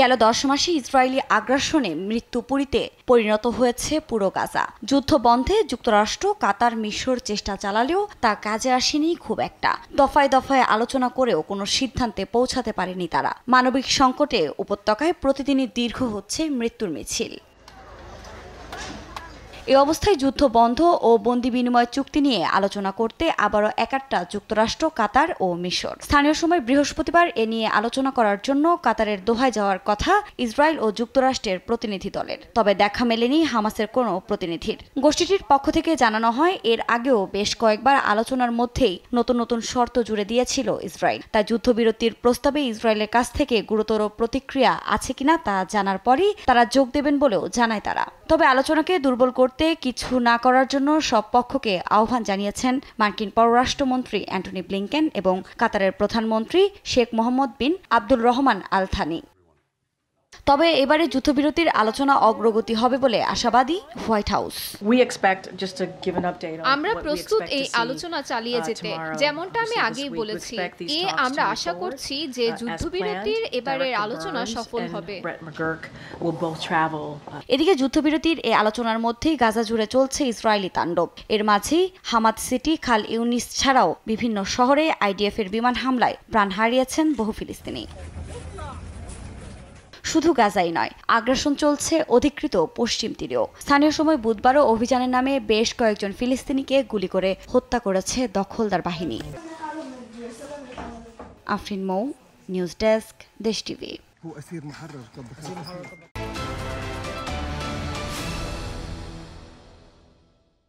গেল দশ মাসে ইসরায়েলি আগ্রাসনে মৃত্যুপুরীতে পরিণত হয়েছে পুরো গাজা যুদ্ধ বন্ধে যুক্তরাষ্ট্র কাতার মিশর চেষ্টা চালালেও তা কাজে আসেনি খুব একটা দফায় দফায় আলোচনা করেও কোনো সিদ্ধান্তে পৌঁছাতে পারেনি তারা মানবিক সংকটে উপত্যকায় প্রতিদিনই দীর্ঘ হচ্ছে মৃত্যুর মিছিল এ অবস্থায় যুদ্ধ বন্ধ ও বন্দি বিনিময় চুক্তি নিয়ে আলোচনা করতে আবারও একাটা যুক্তরাষ্ট্র কাতার ও মিশর স্থানীয় সময় বৃহস্পতিবার এ নিয়ে আলোচনা করার জন্য কাতারের দোহায় যাওয়ার কথা ইসরায়েল ও যুক্তরাষ্ট্রের প্রতিনিধি দলের তবে দেখা মেলেনি হামাসের কোনো প্রতিনিধির গোষ্ঠীটির পক্ষ থেকে জানানো হয় এর আগেও বেশ কয়েকবার আলোচনার মধ্যেই নতুন নতুন শর্ত জুড়ে দিয়েছিল ইসরায়েল তাই যুদ্ধবিরতির প্রস্তাবে ইসরায়েলের কাছ থেকে গুরুতর প্রতিক্রিয়া আছে কিনা তা জানার পরই তারা যোগ দেবেন বলেও জানায় তারা তবে আলোচনাকে দুর্বল করতে মুহূর্তে কিছু না করার জন্য সব পক্ষকে আহ্বান জানিয়েছেন মার্কিন পররাষ্ট্রমন্ত্রী অ্যান্টনি ব্লিংকেন এবং কাতারের প্রধানমন্ত্রী Sheikh Mohammed bin Abdul Rahman Al Thani তবে এবারে যুদ্ধবিরতির আলোচনা অগ্রগতি হবে বলে আশাবাদী হোয়াইট হাউস আমরা প্রস্তুত এই আলোচনা uh, চালিয়ে যেতে যেমনটা আমি আগেই বলেছি এ আমরা আশা করছি যে uh, যুদ্ধবিরতির এবারের আলোচনা সফল হবে uh, এদিকে যুদ্ধবিরতির এই আলোচনার মধ্যেই গাজা জুড়ে চলছে ইসরায়েলি তাণ্ডব এর মাঝেই হামাদ সিটি খাল ইউনিস ছাড়াও বিভিন্ন শহরে আইডিএফ এর বিমান হামলায় প্রাণ হারিয়েছেন বহু ফিলিস্তিনি শুধু গাজাই নয় আগ্রাসন চলছে অধিকৃত পশ্চিম তীরেও স্থানীয় সময় বুধবারও অভিযানের নামে বেশ কয়েকজন ফিলিস্তিনিকে গুলি করে হত্যা করেছে দখলদার বাহিনী Afrin Mou news desk Desh TV